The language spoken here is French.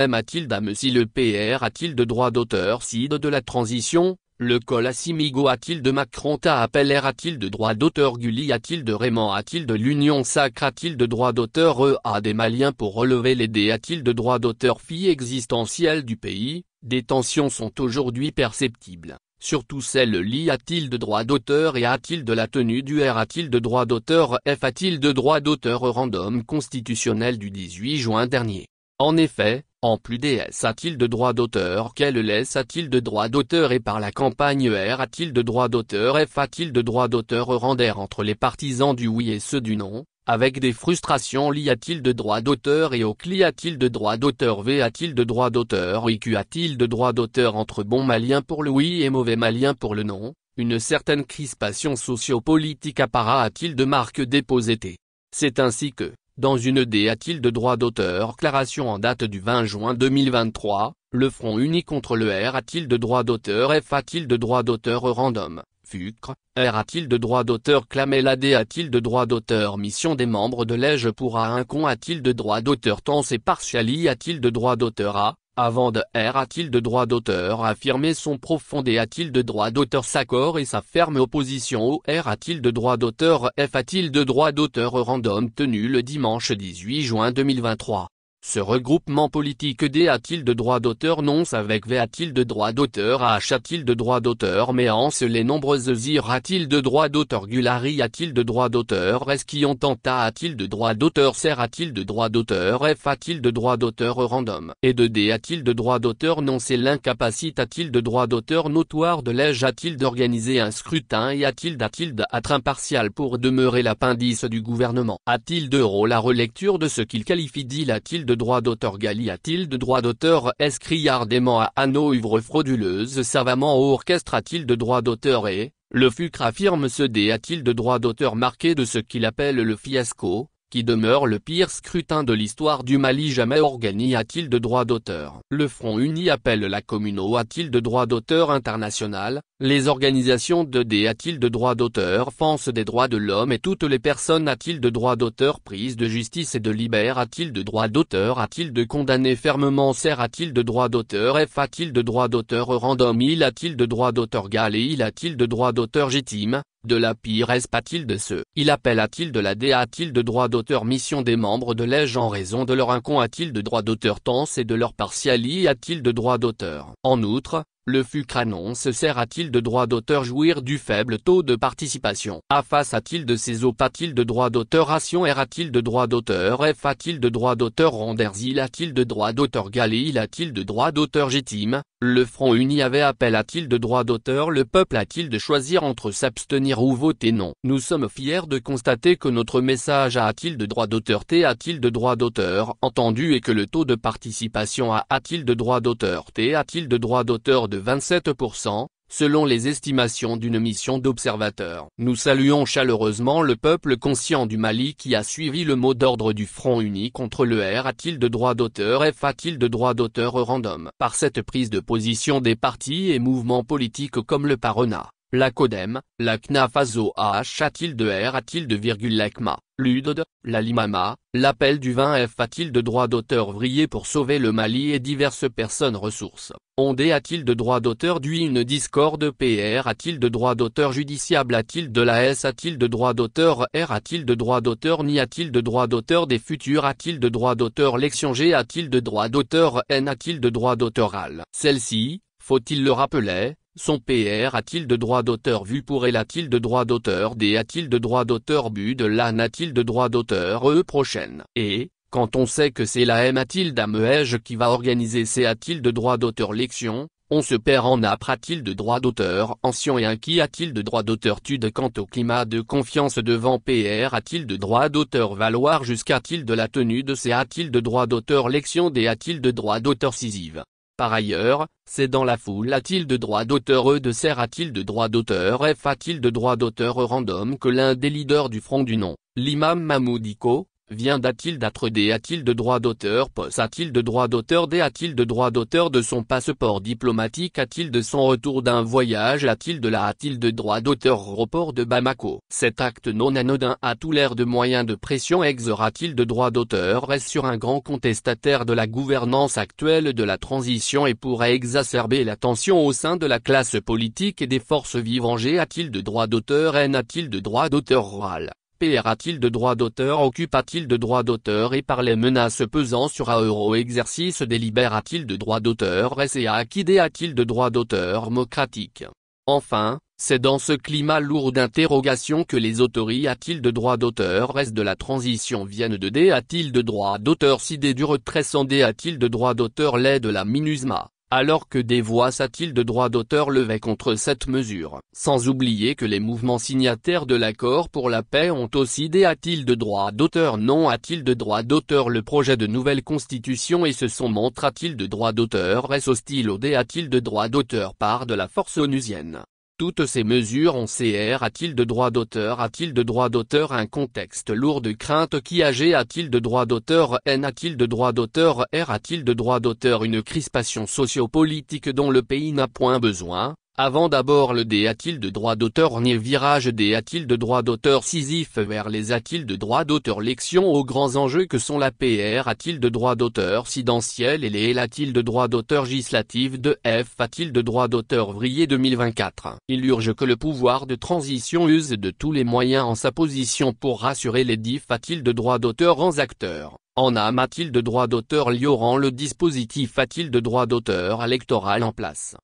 M a-t-il le PR a-t-il de droit d'auteur Cid de la transition le col à a-t-il de Macronta appel R a-t-il de droit d'auteur Gulli a-t-il de Raymond a-t-il de l'Union Sacre a-t-il de droit d'auteur E des Maliens pour relever les dés a-t-il de droit d'auteur Fille existentielle du pays, des tensions sont aujourd'hui perceptibles, surtout celles li a-t-il de droit d'auteur et a-t-il de la tenue du R a-t-il de droit d'auteur F a-t-il de droit d'auteur random constitutionnel du 18 juin dernier en effet, en plus des a-t-il de droit d'auteur qu'elle laisse a-t-il de droit d'auteur et par la campagne R a-t-il de droit d'auteur F a-t-il de droit d'auteur Rendère entre les partisans du oui et ceux du non, avec des frustrations liées a-t-il de droit d'auteur et au CLI a-t-il de droit d'auteur V a-t-il de droit d'auteur IQ a-t-il de droit d'auteur entre bon malien pour le oui et mauvais malien pour le non Une certaine crispation sociopolitique appara a-t-il de marque déposée C'est ainsi que, dans une a-t-il de droit d'auteur claration en date du 20 juin 2023, le Front uni contre le R a-t-il de droit d'auteur F a-t-il de droit d'auteur random Fucre, R a-t-il de droit d'auteur Clamel D a-t-il de droit d'auteur Mission des membres de l'EJ pour A1 con a-t-il de droit d'auteur Tense et partiali a-t-il de droit d'auteur A avant de R a-t-il de droit d'auteur affirmer son profondé a-t-il de droit d'auteur s'accord et sa ferme opposition au R a-t-il de droit d'auteur F a-t-il de droit d'auteur random tenu le dimanche 18 juin 2023. Ce regroupement politique D a-t-il de droit d'auteur nonce avec V a-t-il de droit d'auteur H a-t-il de droit d'auteur Méance les nombreuses IR a-t-il de droit d'auteur Gulari a-t-il de droit d'auteur ont Tenta a-t-il de droit d'auteur Serre a-t-il de droit d'auteur F a-t-il de droit d'auteur Random Et de D a-t-il de droit d'auteur Non c'est l'incapacite a-t-il de droit d'auteur notoire de Lège a-t-il d'organiser un scrutin Et a-t-il d'a-t-il d'être impartial pour demeurer l'appendice du gouvernement A-t-il de rôle la relecture de ce qu'il qualifie d'il a-t-il de droit d'auteur Gali a-t-il de droit d'auteur Escrit ardemment à Anno œuvre frauduleuse savamment orchestre a-t-il de droit d'auteur et, le FUCRE affirme ce dé a-t-il de droit d'auteur marqué de ce qu'il appelle le fiasco, qui demeure le pire scrutin de l'histoire du Mali jamais organisé a-t-il de droit d'auteur Le Front Uni appelle la commune a-t-il de droit d'auteur international, les organisations de D a-t-il de droits d'auteur Fence des droits de l'homme et toutes les personnes a-t-il de droits d'auteur prise de justice et de libère a-t-il de droits d'auteur a-t-il de condamner fermement serre a-t-il de droits d'auteur F a-t-il de droits d'auteur random il a-t-il de droits d'auteur Galé et il a-t-il de droits d'auteur gitime de la pire est a-t-il de ce Il appelle a-t-il de la D a-t-il de droit d'auteur Mission des membres de l'Ège en raison de leur incon a-t-il de droit d'auteur Tense et de leur partialité a-t-il de droit d'auteur En outre, le Fucranon se sert t il de droit d'auteur jouir du faible taux de participation face a-t-il de ses a-t-il de droit d'auteur Ration R a-t-il de droit d'auteur F a-t-il de droit d'auteur il a-t-il de droit d'auteur il a-t-il de droit d'auteur Gétime Le Front Uni avait appel a-t-il de droit d'auteur Le peuple a-t-il de choisir entre s'abstenir ou voter non Nous sommes fiers de constater que notre message a-t-il de droit d'auteur T a-t-il de droit d'auteur entendu et que le taux de participation a a-t-il de droit d'auteur T a-t-il de droit d'auteur de 27%, selon les estimations d'une mission d'observateurs. Nous saluons chaleureusement le peuple conscient du Mali qui a suivi le mot d'ordre du Front uni contre le R a-t-il de droit d'auteur F a-t-il de droit d'auteur random Par cette prise de position des partis et mouvements politiques comme le Parona, la CODEM, la CNAFASO H, a-t-il de R a-t-il de virgule l'ECMA, l'UDOD, la LIMAMA, l'appel du 20 F a-t-il de droit d'auteur vrillé pour sauver le Mali et diverses personnes ressources, ondé a-t-il de droit d'auteur d'UI une discorde PR a-t-il de droit d'auteur judiciable a-t-il de la S a-t-il de droit d'auteur R a-t-il de droit d'auteur NI a-t-il de droit d'auteur des futurs a-t-il de droit d'auteur lexion G a-t-il de droit d'auteur N a-t-il de droit d'auteur AL Celle-ci, faut-il le rappeler, son PR a-t-il de droit d'auteur vu pour elle a-t-il de droit d'auteur D a-t-il de droit d'auteur bu de l'âne a-t-il de droit d'auteur E prochaine Et, quand on sait que c'est la M a-t-il a-t-il Ameège qui va organiser ces a-t-il de droit d'auteur lection, on se perd en âpre a-t-il de droit d'auteur ancien et un qui a-t-il de droit d'auteur tude quant au climat de confiance devant PR a-t-il de droit d'auteur valoir jusqu'à-t-il de la tenue de ces a-t-il de droit d'auteur lection des a-t-il de droit d'auteur cisive par ailleurs, c'est dans la foule a-t-il de droit d'auteur E de serre a-t-il de droit d'auteur F a-t-il de droit d'auteur random que l'un des leaders du Front du nom, l'imam Mahmoud Vient d'A-t-il d'être D A-t-il de droit d'auteur POS A-t-il de droit d'auteur D A-t-il de droit d'auteur de son passeport diplomatique A-t-il de son retour d'un voyage A-t-il de la A-t-il de droit d'auteur Report de Bamako Cet acte non anodin a tout l'air de moyen de pression exera-t-il de droit d'auteur reste sur un grand contestataire de la gouvernance actuelle de la transition et pourrait exacerber la tension au sein de la classe politique et des forces vivantes A-t-il de droit d'auteur N A-t-il de droit d'auteur rural a t il de droit d'auteur Occupa-t-il de droit d'auteur et par les menaces pesant sur Aero Exercice délibéra-t-il de droit d'auteur et a t il de droit d'auteur mocratique Enfin, c'est dans ce climat lourd d'interrogation que les autorités a-t-il de droit d'auteur reste de la transition viennent de D a-t-il de droit d'auteur si du retrait sans D a-t-il de droit d'auteur l'aide de la MINUSMA alors que des voix s'attilent de droits d'auteur levaient contre cette mesure. Sans oublier que les mouvements signataires de l'accord pour la paix ont aussi des a-t-il de droits d'auteur non a-t-il de droits d'auteur le projet de nouvelle constitution et se sont montre a-t-il de droits d'auteur est hostile au dé t il de droits d'auteur par de la force onusienne. Toutes ces mesures en CR a-t-il de droit d'auteur A-t-il de droit d'auteur Un contexte lourd de crainte qui âgé A-t-il de droit d'auteur N a-t-il de droit d'auteur R a-t-il de droit d'auteur Une crispation sociopolitique dont le pays n'a point besoin avant d'abord le D a-t-il de droit d'auteur ni virage D a-t-il de droit d'auteur Sisyphe vers les a-t-il de droit d'auteur Lection aux grands enjeux que sont la PR a-t-il de droit d'auteur Sidentiel et les a-t-il de droit d'auteur législatif de F a-t-il de droit d'auteur Vrier 2024 Il urge que le pouvoir de transition use de tous les moyens en sa position pour rassurer les D a-t-il de droit d'auteur en acteurs en âme a-t-il de droit d'auteur Lioran le dispositif a-t-il de droit d'auteur électoral en place